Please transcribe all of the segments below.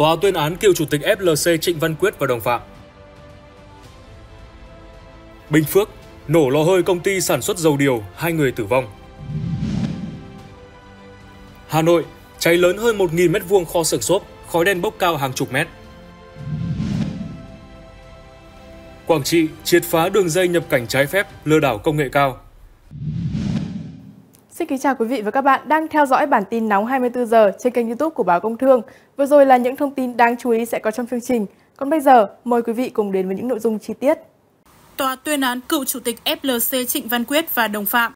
tòa tuyên án cựu chủ tịch FLC Trịnh Văn Quyết và đồng phạm. Bình Phước, nổ lò hơi công ty sản xuất dầu điều, hai người tử vong. Hà Nội, cháy lớn hơn 1.000 m2 kho xưởng xốp, khói đen bốc cao hàng chục mét. Quảng Trị triệt phá đường dây nhập cảnh trái phép lừa đảo công nghệ cao. Xin kính chào quý vị và các bạn đang theo dõi bản tin nóng 24 giờ trên kênh YouTube của Báo Công Thương. Vừa rồi là những thông tin đáng chú ý sẽ có trong chương trình. Còn bây giờ, mời quý vị cùng đến với những nội dung chi tiết. Tòa tuyên án cựu chủ tịch FLC Trịnh Văn Quyết và đồng phạm.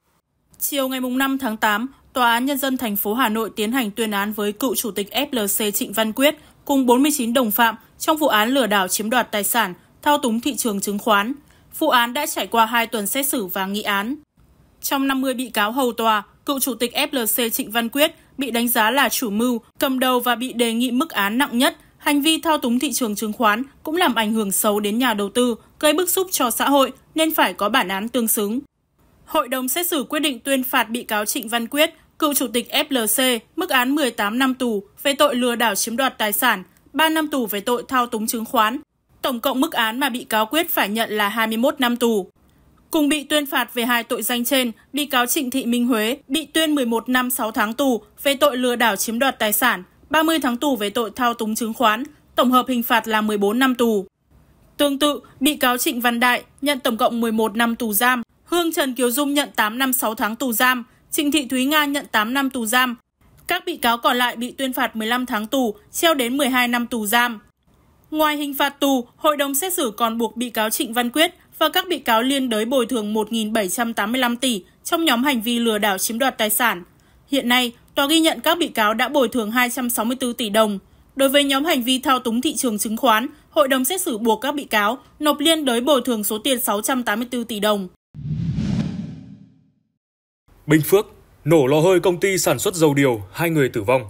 Chiều ngày 5 tháng 8, Tòa án Nhân dân thành phố Hà Nội tiến hành tuyên án với cựu chủ tịch FLC Trịnh Văn Quyết cùng 49 đồng phạm trong vụ án lừa đảo chiếm đoạt tài sản, thao túng thị trường chứng khoán. Vụ án đã trải qua 2 tuần xét xử và nghị án. Trong 50 bị cáo hầu tòa, cựu chủ tịch FLC Trịnh Văn Quyết bị đánh giá là chủ mưu, cầm đầu và bị đề nghị mức án nặng nhất. Hành vi thao túng thị trường chứng khoán cũng làm ảnh hưởng xấu đến nhà đầu tư, gây bức xúc cho xã hội nên phải có bản án tương xứng. Hội đồng xét xử quyết định tuyên phạt bị cáo Trịnh Văn Quyết, cựu chủ tịch FLC, mức án 18 năm tù về tội lừa đảo chiếm đoạt tài sản, 3 năm tù về tội thao túng chứng khoán. Tổng cộng mức án mà bị cáo Quyết phải nhận là 21 năm tù. Cùng bị tuyên phạt về hai tội danh trên, bị cáo Trịnh Thị Minh Huế bị tuyên 11 năm 6 tháng tù về tội lừa đảo chiếm đoạt tài sản, 30 tháng tù về tội thao túng chứng khoán, tổng hợp hình phạt là 14 năm tù. Tương tự, bị cáo Trịnh Văn Đại nhận tổng cộng 11 năm tù giam, Hương Trần Kiều Dung nhận 8 năm 6 tháng tù giam, Trịnh Thị Thúy Nga nhận 8 năm tù giam. Các bị cáo còn lại bị tuyên phạt 15 tháng tù, treo đến 12 năm tù giam. Ngoài hình phạt tù, hội đồng xét xử còn buộc bị cáo Trịnh Văn Quyết và các bị cáo liên đới bồi thường 1.785 tỷ trong nhóm hành vi lừa đảo chiếm đoạt tài sản. Hiện nay, tòa ghi nhận các bị cáo đã bồi thường 264 tỷ đồng. Đối với nhóm hành vi thao túng thị trường chứng khoán, hội đồng xét xử buộc các bị cáo nộp liên đới bồi thường số tiền 684 tỷ đồng. Bình Phước, nổ lò hơi công ty sản xuất dầu điều, hai người tử vong.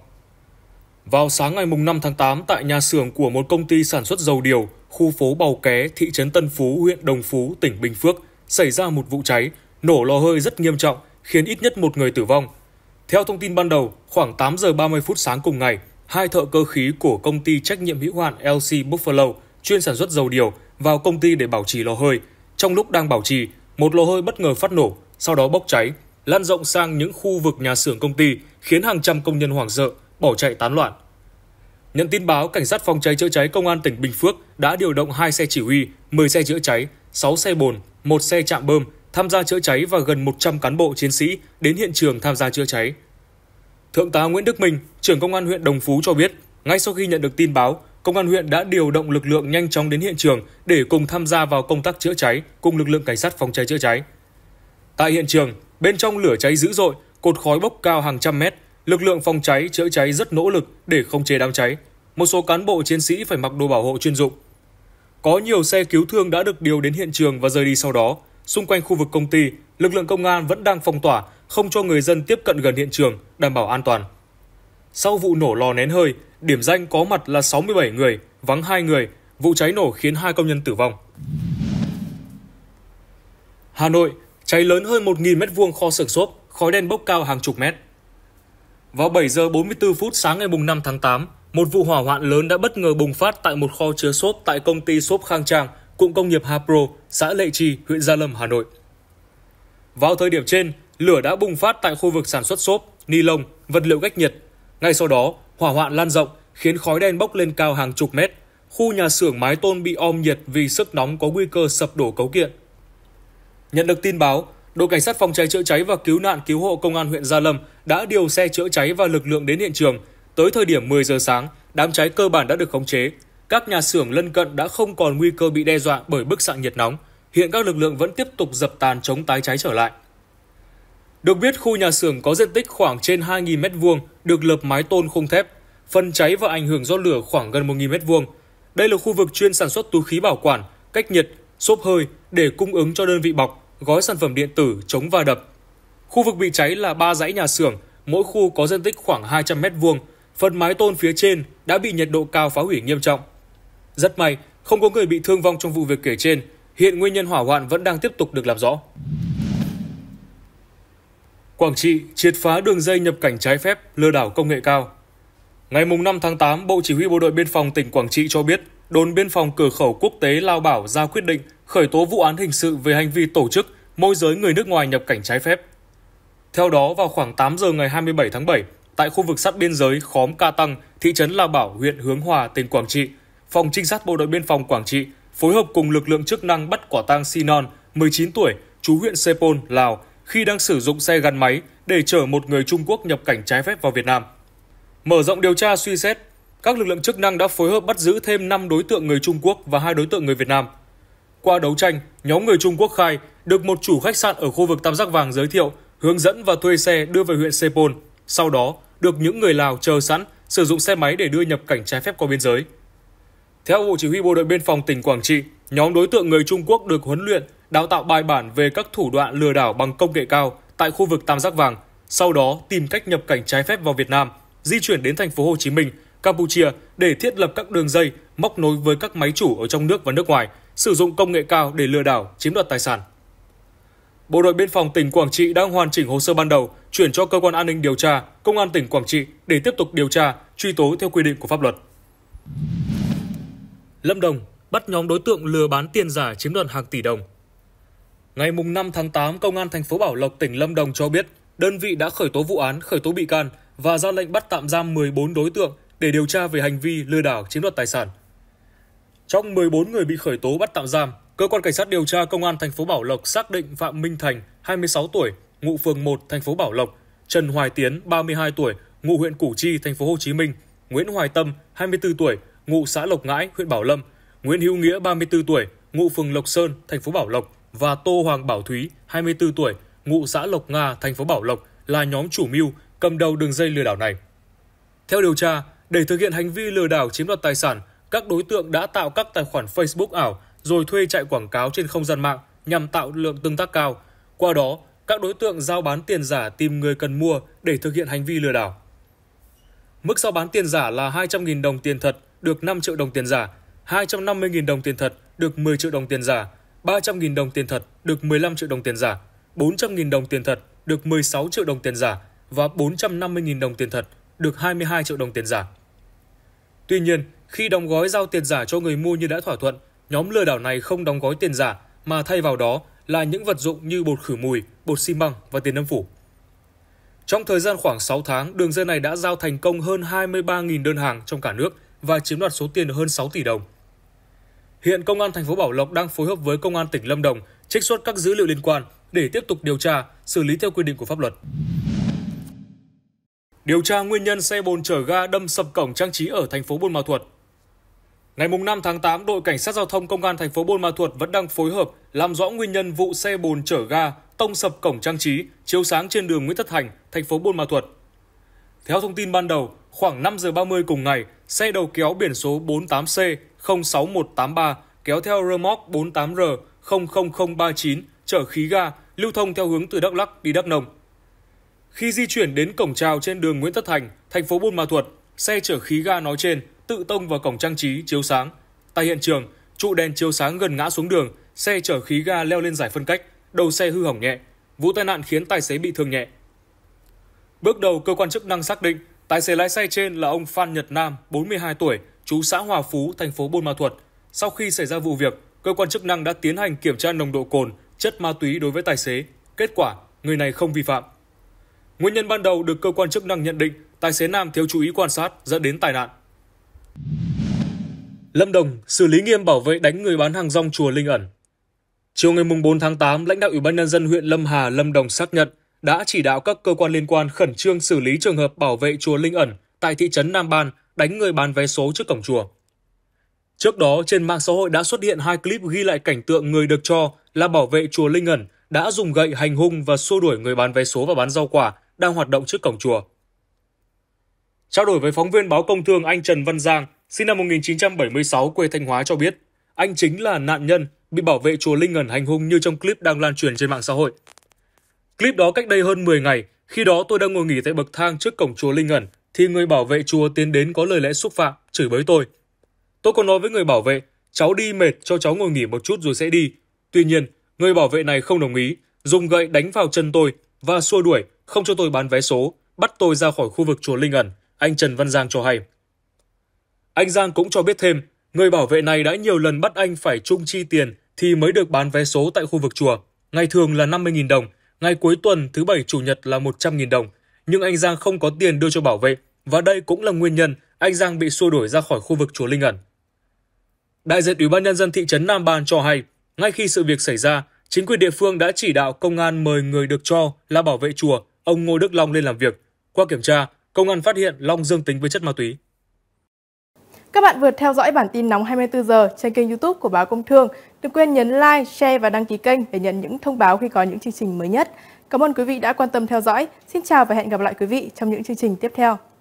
Vào sáng ngày 5 tháng 8 tại nhà xưởng của một công ty sản xuất dầu điều khu phố Bầu Ké, thị trấn Tân Phú, huyện Đồng Phú, tỉnh Bình Phước xảy ra một vụ cháy, nổ lò hơi rất nghiêm trọng, khiến ít nhất một người tử vong. Theo thông tin ban đầu, khoảng 8 giờ 30 phút sáng cùng ngày, hai thợ cơ khí của công ty trách nhiệm hữu hạn LC Buffalo chuyên sản xuất dầu điều vào công ty để bảo trì lò hơi. Trong lúc đang bảo trì, một lò hơi bất ngờ phát nổ, sau đó bốc cháy, lan rộng sang những khu vực nhà xưởng công ty, khiến hàng trăm công nhân hoảng sợ, bỏ chạy tán loạn. Nhận tin báo, cảnh sát phòng cháy chữa cháy công an tỉnh Bình Phước đã điều động 2 xe chỉ huy, 10 xe chữa cháy, 6 xe bồn, 1 xe chạm bơm tham gia chữa cháy và gần 100 cán bộ chiến sĩ đến hiện trường tham gia chữa cháy. Thượng tá Nguyễn Đức Minh, trưởng công an huyện Đồng Phú cho biết, ngay sau khi nhận được tin báo, công an huyện đã điều động lực lượng nhanh chóng đến hiện trường để cùng tham gia vào công tác chữa cháy cùng lực lượng cảnh sát phòng cháy chữa cháy. Tại hiện trường, bên trong lửa cháy dữ dội, cột khói bốc cao hàng trăm mét, Lực lượng phòng cháy chữa cháy rất nỗ lực để không chế đám cháy. Một số cán bộ chiến sĩ phải mặc đồ bảo hộ chuyên dụng. Có nhiều xe cứu thương đã được điều đến hiện trường và rời đi sau đó. Xung quanh khu vực công ty, lực lượng công an vẫn đang phong tỏa, không cho người dân tiếp cận gần hiện trường, đảm bảo an toàn. Sau vụ nổ lò nén hơi, điểm danh có mặt là 67 người, vắng 2 người, vụ cháy nổ khiến 2 công nhân tử vong. Hà Nội, cháy lớn hơn 1.000 m2 kho xưởng xốp, khói đen bốc cao hàng chục mét. Vào 7 giờ 44 phút sáng ngày 5 tháng 8, một vụ hỏa hoạn lớn đã bất ngờ bùng phát tại một kho chứa xốp tại công ty xốp Khang Trang, cụm công nghiệp Hapro, xã Lệ Trì, huyện Gia Lâm, Hà Nội. Vào thời điểm trên, lửa đã bùng phát tại khu vực sản xuất xốp, ni lông, vật liệu cách nhiệt. Ngay sau đó, hỏa hoạn lan rộng khiến khói đen bốc lên cao hàng chục mét. Khu nhà xưởng mái tôn bị om nhiệt vì sức nóng có nguy cơ sập đổ cấu kiện. Nhận được tin báo, đội cảnh sát phòng cháy chữa cháy và cứu nạn cứu hộ công an huyện Gia Lâm đã điều xe chữa cháy và lực lượng đến hiện trường. Tới thời điểm 10 giờ sáng, đám cháy cơ bản đã được khống chế. Các nhà xưởng lân cận đã không còn nguy cơ bị đe dọa bởi bức xạ nhiệt nóng. Hiện các lực lượng vẫn tiếp tục dập tàn chống tái cháy trở lại. Được biết, khu nhà xưởng có diện tích khoảng trên 2.000 m2, được lợp mái tôn khung thép. Phần cháy và ảnh hưởng do lửa khoảng gần 1.000 m2. Đây là khu vực chuyên sản xuất túi khí bảo quản, cách nhiệt, xốp hơi để cung ứng cho đơn vị bọc gói sản phẩm điện tử chống va đập. Khu vực bị cháy là ba dãy nhà xưởng, mỗi khu có diện tích khoảng 200 m vuông. phần mái tôn phía trên đã bị nhiệt độ cao phá hủy nghiêm trọng. Rất may, không có người bị thương vong trong vụ việc kể trên, hiện nguyên nhân hỏa hoạn vẫn đang tiếp tục được làm rõ. Quảng Trị triệt phá đường dây nhập cảnh trái phép lừa đảo công nghệ cao. Ngày 5 tháng 8, Bộ Chỉ huy Bộ đội Biên phòng tỉnh Quảng Trị cho biết, đồn biên phòng cửa khẩu quốc tế Lao Bảo ra quyết định khởi tố vụ án hình sự về hành vi tổ chức môi giới người nước ngoài nhập cảnh trái phép. Theo đó, vào khoảng 8 giờ ngày 27 tháng 7, tại khu vực sát biên giới khóm Ca Tăng, thị trấn La Bảo, huyện Hướng Hòa, tỉnh Quảng Trị, phòng trinh sát bộ đội biên phòng Quảng Trị phối hợp cùng lực lượng chức năng bắt quả tang Sinon, 19 tuổi, chú huyện Sepol, Lào, khi đang sử dụng xe gắn máy để chở một người Trung Quốc nhập cảnh trái phép vào Việt Nam. Mở rộng điều tra suy xét, các lực lượng chức năng đã phối hợp bắt giữ thêm 5 đối tượng người Trung Quốc và hai đối tượng người Việt Nam – qua đấu tranh, nhóm người Trung Quốc khai được một chủ khách sạn ở khu vực Tam Giác Vàng giới thiệu, hướng dẫn và thuê xe đưa về huyện Sepol. Sau đó, được những người Lào chờ sẵn, sử dụng xe máy để đưa nhập cảnh trái phép qua biên giới. Theo Bộ Chỉ huy Bộ đội Biên phòng tỉnh Quảng Trị, nhóm đối tượng người Trung Quốc được huấn luyện, đào tạo bài bản về các thủ đoạn lừa đảo bằng công nghệ cao tại khu vực Tam Giác Vàng, sau đó tìm cách nhập cảnh trái phép vào Việt Nam, di chuyển đến thành phố Hồ Chí Minh, Campuchia để thiết lập các đường dây móc nối với các máy chủ ở trong nước và nước ngoài – sử dụng công nghệ cao để lừa đảo, chiếm đoạt tài sản. Bộ đội biên phòng tỉnh Quảng Trị đang hoàn chỉnh hồ sơ ban đầu, chuyển cho cơ quan an ninh điều tra, công an tỉnh Quảng Trị để tiếp tục điều tra, truy tố theo quy định của pháp luật. Lâm Đồng bắt nhóm đối tượng lừa bán tiền giả chiếm đoạt hàng tỷ đồng. Ngày mùng 5 tháng 8, Công an thành phố Bảo Lộc, tỉnh Lâm Đồng cho biết, đơn vị đã khởi tố vụ án, khởi tố bị can và ra lệnh bắt tạm giam 14 đối tượng để điều tra về hành vi lừa đảo chiếm đoạt tài sản – trong 14 người bị khởi tố bắt tạm giam, cơ quan cảnh sát điều tra công an thành phố Bảo Lộc xác định Phạm Minh Thành, 26 tuổi, ngụ phường 1 thành phố Bảo Lộc, Trần Hoài Tiến, 32 tuổi, ngụ huyện Củ Chi, thành phố Hồ Chí Minh, Nguyễn Hoài Tâm, 24 tuổi, ngụ xã Lộc Ngãi, huyện Bảo Lâm, Nguyễn Hữu Nghĩa, 34 tuổi, ngụ phường Lộc Sơn, thành phố Bảo Lộc và Tô Hoàng Bảo Thúy, 24 tuổi, ngụ xã Lộc Nga, thành phố Bảo Lộc là nhóm chủ mưu cầm đầu đường dây lừa đảo này. Theo điều tra, để thực hiện hành vi lừa đảo chiếm đoạt tài sản, các đối tượng đã tạo các tài khoản Facebook ảo rồi thuê chạy quảng cáo trên không gian mạng nhằm tạo lượng tương tác cao. Qua đó, các đối tượng giao bán tiền giả tìm người cần mua để thực hiện hành vi lừa đảo. Mức giao bán tiền giả là 200.000 đồng tiền thật được 5 triệu đồng tiền giả, 250.000 đồng tiền thật được 10 triệu đồng tiền giả, 300.000 đồng tiền thật được 15 triệu đồng tiền giả, 400.000 đồng tiền thật được 16 triệu đồng tiền giả và 450.000 đồng tiền thật được 22 triệu đồng tiền giả. Tuy nhiên, khi đóng gói giao tiền giả cho người mua như đã thỏa thuận, nhóm lừa đảo này không đóng gói tiền giả mà thay vào đó là những vật dụng như bột khử mùi, bột xi măng và tiền âm phủ. Trong thời gian khoảng 6 tháng, đường dây này đã giao thành công hơn 23.000 đơn hàng trong cả nước và chiếm đoạt số tiền hơn 6 tỷ đồng. Hiện công an thành phố Bảo Lộc đang phối hợp với công an tỉnh Lâm Đồng trích xuất các dữ liệu liên quan để tiếp tục điều tra, xử lý theo quy định của pháp luật điều tra nguyên nhân xe bồn chở ga đâm sập cổng trang trí ở thành phố Buôn Ma Thuột. Ngày 5 tháng 8, đội cảnh sát giao thông công an thành phố Buôn Ma Thuột vẫn đang phối hợp làm rõ nguyên nhân vụ xe bồn chở ga tông sập cổng trang trí chiếu sáng trên đường Nguyễn Tất Thành, thành phố Buôn Ma Thuột. Theo thông tin ban đầu, khoảng 5 giờ 30 cùng ngày, xe đầu kéo biển số 48C 06183 kéo theo rơ móc 48R 00039 chở khí ga lưu thông theo hướng từ Đắk Lắk đi Đắk Nông khi di chuyển đến cổng trào trên đường Nguyễn Tất Thành, thành phố Buôn Ma Thuột, xe chở khí ga nói trên tự tông vào cổng trang trí chiếu sáng. Tại hiện trường, trụ đèn chiếu sáng gần ngã xuống đường, xe chở khí ga leo lên giải phân cách, đầu xe hư hỏng nhẹ. Vụ tai nạn khiến tài xế bị thương nhẹ. Bước đầu, cơ quan chức năng xác định tài xế lái xe trên là ông Phan Nhật Nam, 42 tuổi, chú xã Hòa Phú, thành phố Buôn Ma Thuột. Sau khi xảy ra vụ việc, cơ quan chức năng đã tiến hành kiểm tra nồng độ cồn, chất ma túy đối với tài xế. Kết quả, người này không vi phạm. Nguyên nhân ban đầu được cơ quan chức năng nhận định tài xế Nam thiếu chú ý quan sát dẫn đến tai nạn. Lâm Đồng xử lý nghiêm bảo vệ đánh người bán hàng rong chùa Linh ẩn. Chiều ngày 4 tháng 8, lãnh đạo Ủy ban nhân dân huyện Lâm Hà, Lâm Đồng xác nhận đã chỉ đạo các cơ quan liên quan khẩn trương xử lý trường hợp bảo vệ chùa Linh ẩn tại thị trấn Nam Ban đánh người bán vé số trước cổng chùa. Trước đó, trên mạng xã hội đã xuất hiện hai clip ghi lại cảnh tượng người được cho là bảo vệ chùa Linh ẩn đã dùng gậy hành hung và xua đuổi người bán vé số và bán rau quả đang hoạt động trước cổng chùa. Trao đổi với phóng viên báo Công Thương, anh Trần Văn Giang, sinh năm 1976 quê Thanh Hóa cho biết, anh chính là nạn nhân bị bảo vệ chùa Linh Ngẩn hành hung như trong clip đang lan truyền trên mạng xã hội. Clip đó cách đây hơn 10 ngày, khi đó tôi đang ngồi nghỉ tại bậc thang trước cổng chùa Linh Ngẩn thì người bảo vệ chùa tiến đến có lời lẽ xúc phạm, chửi bới tôi. Tôi còn nói với người bảo vệ, cháu đi mệt cho cháu ngồi nghỉ một chút rồi sẽ đi. Tuy nhiên, người bảo vệ này không đồng ý, dùng gậy đánh vào chân tôi và xua đuổi không cho tôi bán vé số, bắt tôi ra khỏi khu vực chùa Linh ẩn, anh Trần Văn Giang cho hay. Anh Giang cũng cho biết thêm, người bảo vệ này đã nhiều lần bắt anh phải chung chi tiền thì mới được bán vé số tại khu vực chùa. Ngày thường là 50.000 đồng, ngày cuối tuần thứ bảy chủ nhật là 100.000 đồng, nhưng anh Giang không có tiền đưa cho bảo vệ và đây cũng là nguyên nhân anh Giang bị xua đuổi ra khỏi khu vực chùa Linh ẩn. Đại diện Ủy ban nhân dân thị trấn Nam Ban cho hay, ngay khi sự việc xảy ra, chính quyền địa phương đã chỉ đạo công an mời người được cho là bảo vệ chùa ông Ngô Đức Long lên làm việc. Qua kiểm tra, công an phát hiện Long dương tính với chất ma túy. Các bạn vừa theo dõi bản tin nóng 24 giờ trên kênh YouTube của báo Công Thương. Đừng quên nhấn like, share và đăng ký kênh để nhận những thông báo khi có những chương trình mới nhất. Cảm ơn quý vị đã quan tâm theo dõi. Xin chào và hẹn gặp lại quý vị trong những chương trình tiếp theo.